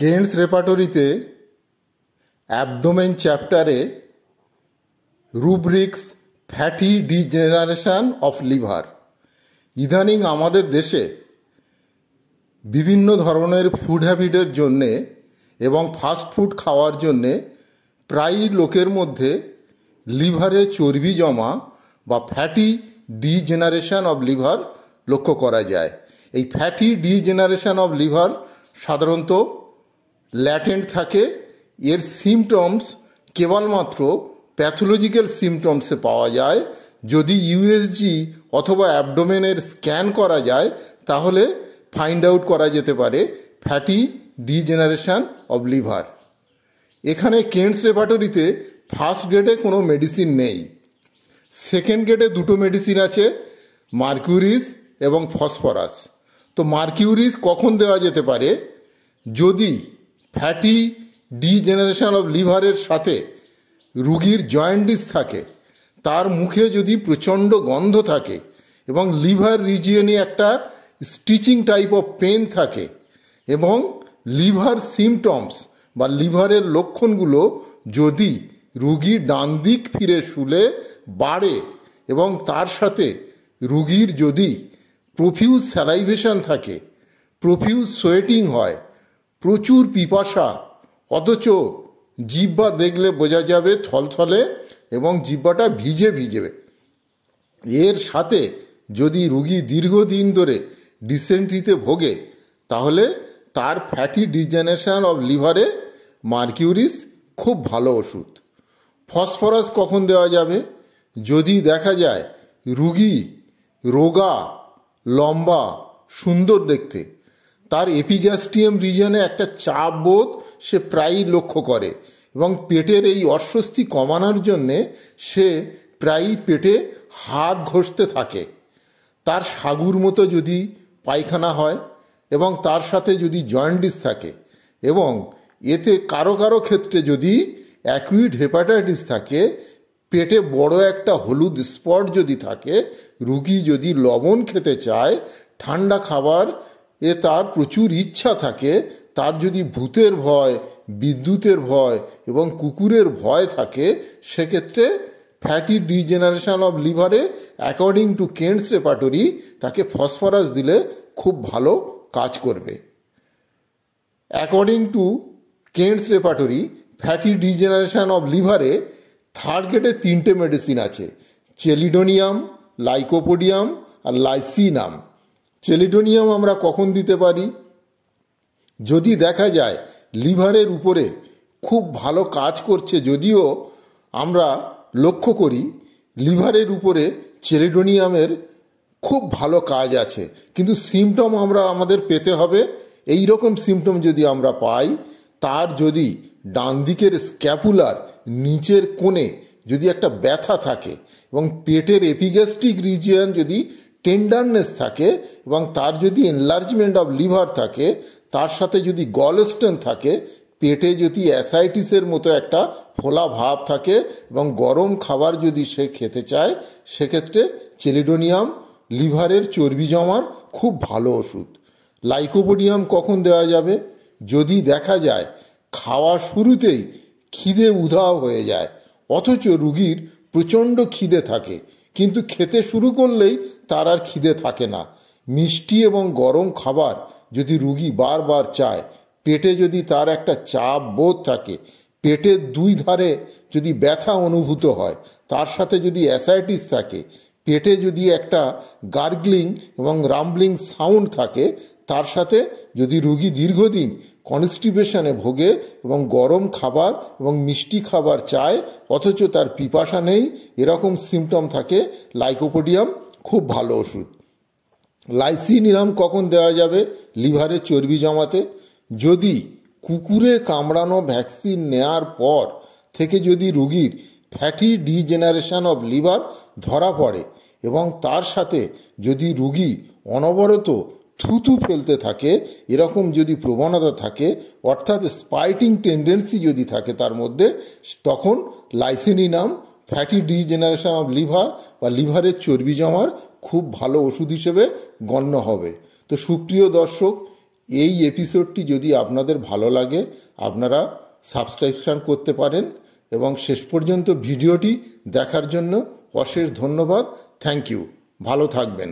কেন্স রেপাটরিতে অ্যাবডোমেন চ্যাপ্টারে rubrics fatty degeneration of liver ইদানিং আমাদের দেশে বিভিন্ন ধরনের ফুড হ্যাবিটের জন্যে এবং ফাস্ট ফুড খাওয়ার জন্যে প্রায়ই লোকের মধ্যে লিভারে চর্বি জমা বা ফ্যাটি ডিজেনারেশান অব লিভার লক্ষ্য করা যায় এই ফ্যাটি ডিজেনারেশান অব লিভার সাধারণত ল্যাটেন্ট থাকে এর সিমটমস কেবলমাত্র প্যাথোলজিক্যাল সিমটমসে পাওয়া যায় যদি ইউএসজি অথবা অ্যাবডোমেনের স্ক্যান করা যায় তাহলে ফাইন্ড আউট করা যেতে পারে ফ্যাটি ডিজেনারেশান অব লিভার এখানে কেন্টস ল্যাবরেটরিতে ফার্স্ট গ্রেডে কোনো মেডিসিন নেই সেকেন্ড গ্রেডে দুটো মেডিসিন আছে মার্কিউরিস এবং ফসফরাস তো মার্কিউরিস কখন দেওয়া যেতে পারে যদি ফ্যাটি ডিজেনারেশন অফ লিভারের সাথে রুগীর জয়েন্ডিস থাকে তার মুখে যদি প্রচণ্ড গন্ধ থাকে এবং লিভার রিজিয়নে একটা স্টিচিং টাইপ অফ পেন থাকে এবং লিভার সিমটমস বা লিভারের লক্ষণগুলো যদি রুগী ডান দিক ফিরে শুলে বাড়ে এবং তার সাথে রুগীর যদি প্রফিউজ স্যালাইভেশন থাকে প্রফিউজ সোয়েটিং হয় প্রচুর পিপাসা অথচ জিব্বা দেখলে বোঝা যাবে থলথলে এবং জিব্বাটা ভিজে ভিজেবে এর সাথে যদি রুগী দীর্ঘদিন ধরে ডিসেন্ট্রিতে ভোগে তাহলে তার ফ্যাটি ডিজেনারেশন অব লিভারে মার্কিউরিস খুব ভালো ওষুধ ফসফরাস কখন দেওয়া যাবে যদি দেখা যায় রুগী রোগা লম্বা সুন্দর দেখতে তার এপিগ্যাস্টিয়াম রিজনে একটা চাপ বোধ সে প্রায়ই লক্ষ্য করে এবং পেটের এই অস্বস্তি কমানোর জন্যে সে প্রায়ই পেটে হাত ঘষতে থাকে তার সাগুর মতো যদি পায়খানা হয় এবং তার সাথে যদি জয়েন্টিস থাকে এবং এতে কারো কারো ক্ষেত্রে যদি অ্যাকুইড হেপাটাইটিস থাকে পেটে বড় একটা হলুদ স্পট যদি থাকে রুগী যদি লবণ খেতে চায় ঠান্ডা খাবার এ তার প্রচুর ইচ্ছা থাকে তার যদি ভূতের ভয় বিদ্যুতের ভয় এবং কুকুরের ভয় থাকে সেক্ষেত্রে ফ্যাটি ডিজেনারেশন অব লিভারে অ্যাকর্ডিং টু কেন্টস রেপাটরি তাকে ফসফরাস দিলে খুব ভালো কাজ করবে according to Kent's repertory fatty degeneration of লিভারে থার্ড গেটে তিনটে মেডিসিন আছে চেলিডোনিয়াম লাইকোপোডিয়াম আর লাইসিনাম চেলিডোনিয়াম আমরা কখন দিতে পারি যদি দেখা যায় লিভারের উপরে খুব ভালো কাজ করছে যদিও আমরা লক্ষ্য করি লিভারের উপরে চেলিডোনিয়ামের খুব ভালো কাজ আছে কিন্তু সিমটম আমরা আমাদের পেতে হবে এই রকম সিমটম যদি আমরা পাই তার যদি ডান দিকের স্ক্যাপুলার নিচের কোণে যদি একটা ব্যথা থাকে এবং পেটের এপিগ্যাস্টিক রিজিয়ান যদি টেন্ডারনেস থাকে এবং তার যদি এনলার্জমেন্ট অফ লিভার থাকে তার সাথে যদি গলস্টেন থাকে পেটে যদি অ্যাসাইটিসের মতো একটা ফোলা ভাব থাকে এবং গরম খাবার যদি সে খেতে চায় সেক্ষেত্রে চেলিডোনিয়াম লিভারের চর্বি জমার খুব ভালো ওষুধ লাইকোপোডিয়াম কখন দেওয়া যাবে যদি দেখা যায় খাওয়া শুরুতেই খিদে উধাও হয়ে যায় অথচ রুগীর প্রচণ্ড খিদে থাকে কিন্তু খেতে শুরু করলেই তার আর খিদে থাকে না মিষ্টি এবং গরম খাবার যদি রুগী বারবার চায় পেটে যদি তার একটা চাপ বোধ থাকে পেটের দুই ধারে যদি ব্যথা অনুভূত হয় তার সাথে যদি অ্যাসাইটিস থাকে পেটে যদি একটা গার্গলিং এবং রাম্বলিং সাউন্ড থাকে তার সাথে যদি রুগী দীর্ঘদিন কনস্টিপেশনে ভোগে এবং গরম খাবার এবং মিষ্টি খাবার চায় অথচ তার পিপাসা নেই এরকম সিমটম থাকে লাইকোপোডিয়াম খুব ভালো ওষুধ লাইসিনিরাম কখন দেওয়া যাবে লিভারে চর্বি জমাতে যদি কুকুরে কামড়ানো ভ্যাকসিন নেয়ার পর থেকে যদি রুগীর ফ্যাটি ডিজেনারেশন অব লিভার ধরা পড়ে এবং তার সাথে যদি রুগী অনবরত থুতু ফেলতে থাকে এরকম যদি প্রবণতা থাকে অর্থাৎ স্পাইটিং টেন্ডেন্সি যদি থাকে তার মধ্যে তখন লাইসিনিনাম ফ্যাটি ডিজেনারেশন অফ লিভার বা লিভারের চর্বি জমার খুব ভালো ওষুধ হিসেবে গণ্য হবে তো সুপ্রিয় দর্শক এই এপিসোডটি যদি আপনাদের ভালো লাগে আপনারা সাবস্ক্রাইবশান করতে পারেন এবং শেষ পর্যন্ত ভিডিওটি দেখার জন্য অশেষ ধন্যবাদ থ্যাংক ইউ ভালো থাকবেন